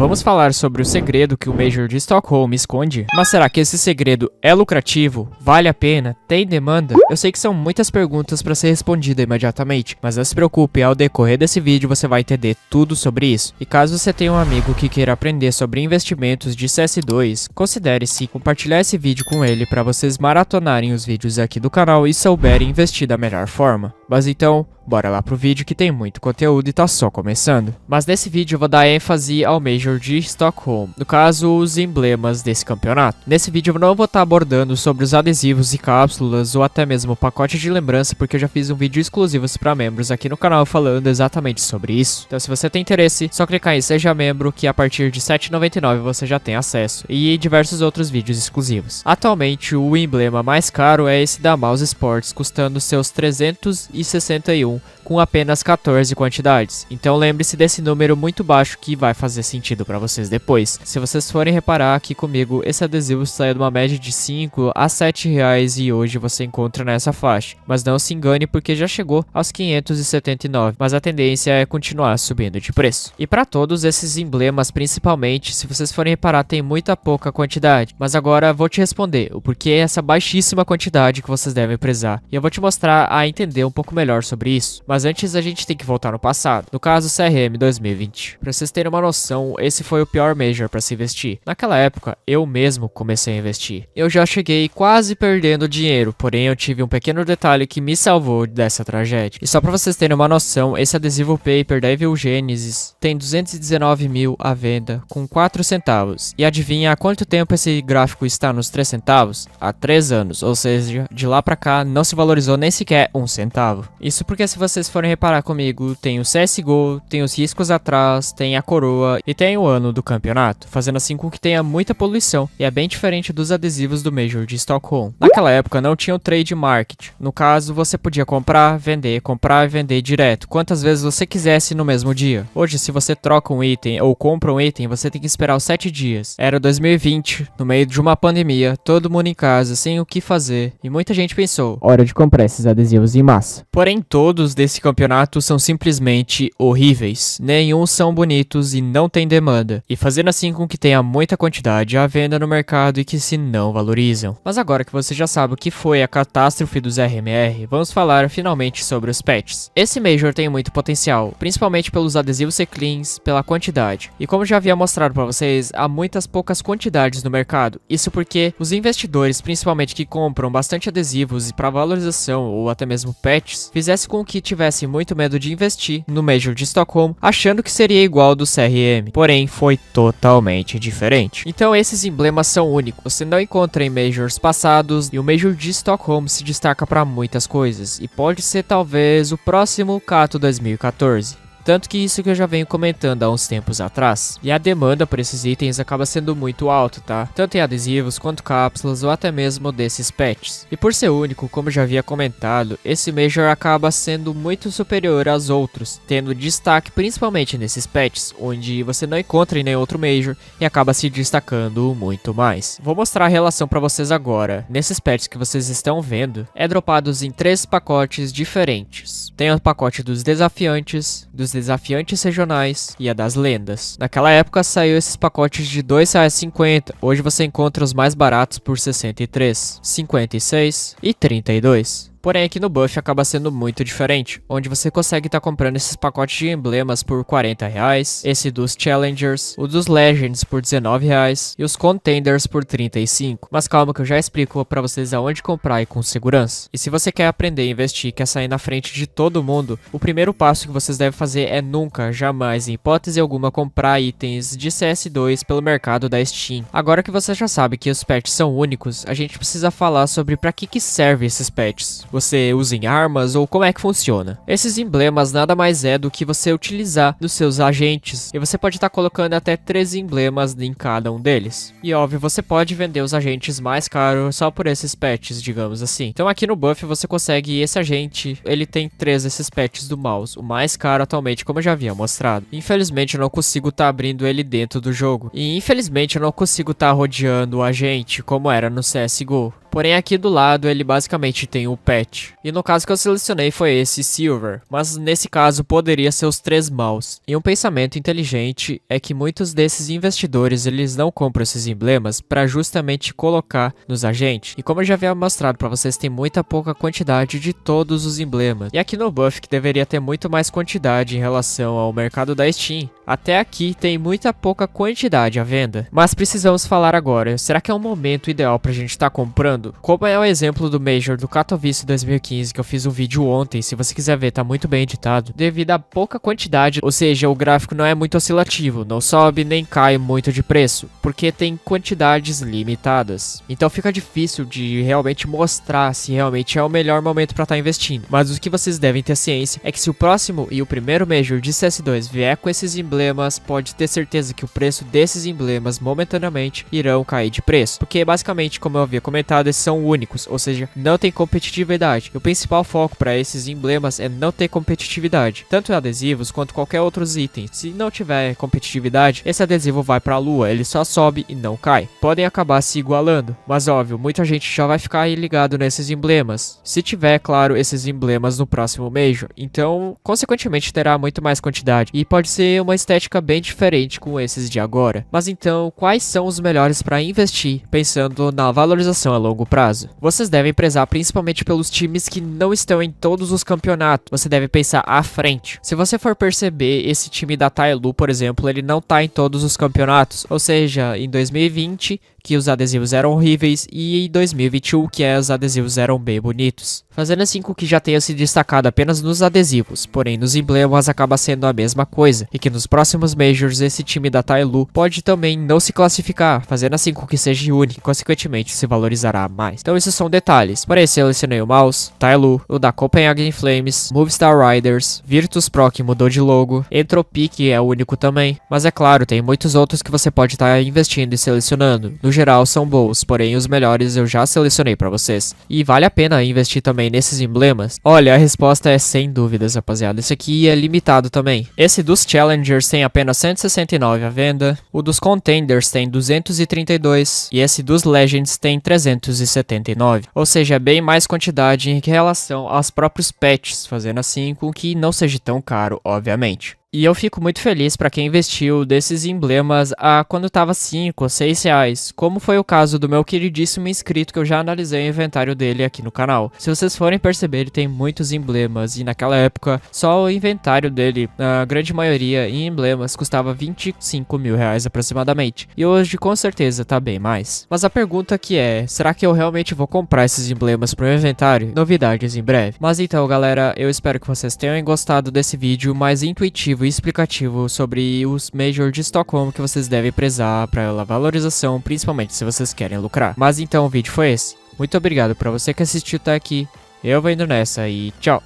Vamos falar sobre o segredo que o Major de Stockholm esconde? Mas será que esse segredo é lucrativo? Vale a pena? Tem demanda? Eu sei que são muitas perguntas para ser respondida imediatamente, mas não se preocupe, ao decorrer desse vídeo você vai entender tudo sobre isso. E caso você tenha um amigo que queira aprender sobre investimentos de CS2, considere-se compartilhar esse vídeo com ele para vocês maratonarem os vídeos aqui do canal e souberem investir da melhor forma. Mas então, Bora lá pro vídeo que tem muito conteúdo e tá só começando. Mas nesse vídeo eu vou dar ênfase ao Major de Stockholm, no caso os emblemas desse campeonato. Nesse vídeo eu não vou estar tá abordando sobre os adesivos e cápsulas ou até mesmo o pacote de lembrança porque eu já fiz um vídeo exclusivo para membros aqui no canal falando exatamente sobre isso. Então se você tem interesse, só clicar em seja membro que a partir de 7,99 você já tem acesso e diversos outros vídeos exclusivos. Atualmente o emblema mais caro é esse da Mouse Sports custando seus 361 com apenas 14 quantidades. Então lembre-se desse número muito baixo que vai fazer sentido para vocês depois. Se vocês forem reparar aqui comigo, esse adesivo saiu de uma média de 5 a 7 reais e hoje você encontra nessa faixa. Mas não se engane porque já chegou aos 579, mas a tendência é continuar subindo de preço. E para todos esses emblemas principalmente, se vocês forem reparar tem muita pouca quantidade. Mas agora vou te responder o porquê essa baixíssima quantidade que vocês devem prezar. E eu vou te mostrar a entender um pouco melhor sobre isso isso. Mas antes a gente tem que voltar no passado, no caso CRM 2020. Para vocês terem uma noção, esse foi o pior major para se investir. Naquela época, eu mesmo comecei a investir. Eu já cheguei quase perdendo dinheiro, porém eu tive um pequeno detalhe que me salvou dessa tragédia. E só para vocês terem uma noção, esse adesivo paper da Evil Genesis tem 219 mil à venda com 4 centavos. E adivinha há quanto tempo esse gráfico está nos 3 centavos? Há 3 anos, ou seja, de lá para cá não se valorizou nem sequer um centavo. Isso porque se vocês forem reparar comigo, tem o CSGO, tem os riscos atrás, tem a coroa e tem o ano do campeonato, fazendo assim com que tenha muita poluição e é bem diferente dos adesivos do Major de Stockholm. Naquela época não tinha o trade market, no caso você podia comprar, vender, comprar e vender direto, quantas vezes você quisesse no mesmo dia. Hoje se você troca um item ou compra um item, você tem que esperar os 7 dias. Era 2020, no meio de uma pandemia, todo mundo em casa, sem o que fazer, e muita gente pensou, hora de comprar esses adesivos em massa. Porém todos todos desse campeonato são simplesmente horríveis. Nenhum são bonitos e não tem demanda, e fazendo assim com que tenha muita quantidade à venda no mercado e que se não valorizam. Mas agora que você já sabe o que foi a catástrofe dos RMR, vamos falar finalmente sobre os patches. Esse Major tem muito potencial, principalmente pelos adesivos cleans, pela quantidade. E como já havia mostrado para vocês, há muitas poucas quantidades no mercado. Isso porque os investidores, principalmente que compram bastante adesivos e para valorização ou até mesmo patches, fizesse com que que tivesse muito medo de investir no Major de Stockholm, achando que seria igual ao do CRM, porém foi totalmente diferente. Então esses emblemas são únicos, você não encontra em Majors passados e o Major de Stockholm se destaca para muitas coisas e pode ser talvez o próximo Cato 2014. Tanto que isso que eu já venho comentando há uns tempos atrás. E a demanda por esses itens acaba sendo muito alta, tá? Tanto em adesivos quanto cápsulas ou até mesmo desses patches. E por ser único, como já havia comentado, esse Major acaba sendo muito superior aos outros, tendo destaque principalmente nesses patches, onde você não encontra em nenhum outro Major e acaba se destacando muito mais. Vou mostrar a relação para vocês agora. Nesses patches que vocês estão vendo, é dropados em três pacotes diferentes. Tem o pacote dos desafiantes, dos dos desafiantes regionais e a das lendas. Naquela época saiu esses pacotes de R$ 2,50, hoje você encontra os mais baratos por R$ 63, 56 e 32. Porém, aqui no Buff acaba sendo muito diferente, onde você consegue estar tá comprando esses pacotes de emblemas por 40 reais, esse dos Challengers, o dos Legends por 19 reais e os Contenders por 35. Mas calma que eu já explico para vocês aonde comprar e com segurança. E se você quer aprender a investir e quer sair na frente de todo mundo, o primeiro passo que vocês devem fazer é nunca, jamais, em hipótese alguma, comprar itens de CS2 pelo mercado da Steam. Agora que você já sabe que os patches são únicos, a gente precisa falar sobre para que que servem esses patches você usa em armas ou como é que funciona. Esses emblemas nada mais é do que você utilizar nos seus agentes e você pode estar tá colocando até 13 emblemas em cada um deles. E óbvio, você pode vender os agentes mais caros só por esses patches, digamos assim. Então aqui no buff você consegue esse agente, ele tem três desses patches do mouse, o mais caro atualmente, como eu já havia mostrado. Infelizmente eu não consigo estar tá abrindo ele dentro do jogo. E infelizmente eu não consigo estar tá rodeando o agente como era no CSGO. Porém aqui do lado ele basicamente tem o pet. E no caso que eu selecionei foi esse Silver, mas nesse caso poderia ser os três maus. E um pensamento inteligente é que muitos desses investidores eles não compram esses emblemas para justamente colocar nos agentes. E como eu já havia mostrado para vocês, tem muita pouca quantidade de todos os emblemas. E aqui no buff que deveria ter muito mais quantidade em relação ao mercado da Steam. Até aqui tem muita pouca quantidade à venda. Mas precisamos falar agora, será que é um momento ideal para a gente estar tá comprando? Como é o exemplo do Major do Katowice 2015, que eu fiz um vídeo ontem, se você quiser ver, tá muito bem editado. Devido a pouca quantidade, ou seja, o gráfico não é muito oscilativo, não sobe nem cai muito de preço, porque tem quantidades limitadas. Então fica difícil de realmente mostrar se realmente é o melhor momento para estar tá investindo. Mas o que vocês devem ter ciência é que se o próximo e o primeiro Major de CS2 vier com esses emblemas, pode ter certeza que o preço desses emblemas momentaneamente irão cair de preço, porque basicamente, como eu havia comentado, eles são únicos, ou seja, não tem competitividade. E o principal foco para esses emblemas é não ter competitividade, tanto em adesivos quanto qualquer outros itens. Se não tiver competitividade, esse adesivo vai para a lua, ele só sobe e não cai. Podem acabar se igualando, mas óbvio, muita gente já vai ficar ligado nesses emblemas. Se tiver, claro, esses emblemas no próximo Major, então consequentemente terá muito mais quantidade e pode ser uma estética bem diferente com esses de agora. Mas então, quais são os melhores para investir pensando na valorização a longo longo prazo. Vocês devem prezar principalmente pelos times que não estão em todos os campeonatos. Você deve pensar à frente. Se você for perceber, esse time da Tailu, por exemplo, ele não tá em todos os campeonatos. Ou seja, em 2020, que os adesivos eram horríveis, e 2021 que é, os adesivos eram bem bonitos. Fazendo assim com que já tenha se destacado apenas nos adesivos, porém nos emblemas acaba sendo a mesma coisa, e que nos próximos Majors esse time da Tailu pode também não se classificar, fazendo assim com que seja único, consequentemente se valorizará mais. Então esses são detalhes, porém selecionei o mouse, Tailu, o da Copenhagen Flames, Movistar Riders, Virtus Pro que mudou de logo, Entropy que é único também, mas é claro, tem muitos outros que você pode estar tá investindo e selecionando. No no geral são bons, porém os melhores eu já selecionei para vocês. E vale a pena investir também nesses emblemas? Olha, a resposta é sem dúvidas, rapaziada. Esse aqui é limitado também. Esse dos Challengers tem apenas 169 à venda, o dos Contenders tem 232 e esse dos Legends tem 379. Ou seja, é bem mais quantidade em relação aos próprios patches, fazendo assim com que não seja tão caro, obviamente. E eu fico muito feliz para quem investiu desses emblemas a quando estava 5 ou 6 reais, como foi o caso do meu queridíssimo inscrito que eu já analisei o inventário dele aqui no canal. Se vocês forem perceber, ele tem muitos emblemas e naquela época só o inventário dele, a grande maioria em emblemas, custava 25 mil reais aproximadamente. E hoje com certeza tá bem mais. Mas a pergunta que é, será que eu realmente vou comprar esses emblemas pro meu inventário? Novidades em breve. Mas então galera, eu espero que vocês tenham gostado desse vídeo mais intuitivo narrativo e explicativo sobre os Major de Stockholm que vocês devem prezar para a valorização, principalmente se vocês querem lucrar. Mas então o vídeo foi esse. Muito obrigado para você que assistiu até aqui. Eu vou indo nessa e tchau!